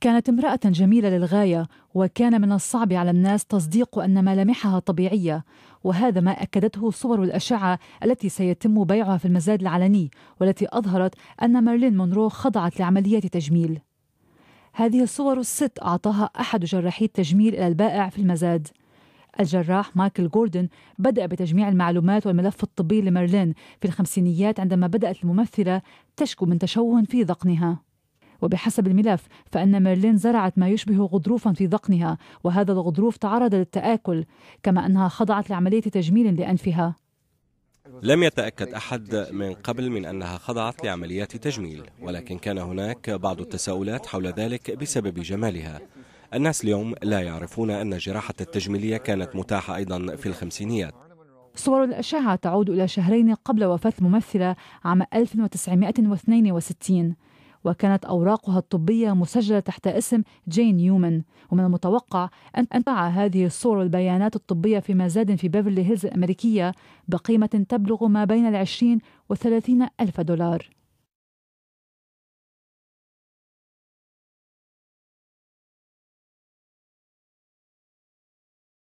كانت امرأة جميلة للغاية وكان من الصعب على الناس تصديق أن ملامحها طبيعية وهذا ما أكدته صور الأشعة التي سيتم بيعها في المزاد العلني والتي أظهرت أن مارلين مونرو خضعت لعملية تجميل هذه الصور الست أعطاها أحد جراحي التجميل إلى البائع في المزاد الجراح مايكل جوردن بدأ بتجميع المعلومات والملف الطبي لمارلين في الخمسينيات عندما بدأت الممثلة تشكو من تشوه في ذقنها وبحسب الملف فإن ميرلين زرعت ما يشبه غضروفا في ذقنها وهذا الغضروف تعرض للتآكل كما أنها خضعت لعملية تجميل لأنفها لم يتأكد أحد من قبل من أنها خضعت لعمليات تجميل ولكن كان هناك بعض التساؤلات حول ذلك بسبب جمالها الناس اليوم لا يعرفون أن جراحة التجميلية كانت متاحة أيضا في الخمسينيات صور الأشعة تعود إلى شهرين قبل وفاة ممثلة عام 1962 وكانت أوراقها الطبية مسجلة تحت اسم جين نيومان ومن المتوقع أن تنفع هذه الصور والبيانات الطبية في مزاد في بيفرلي هيلز الأمريكية بقيمة تبلغ ما بين العشرين وثلاثين ألف دولار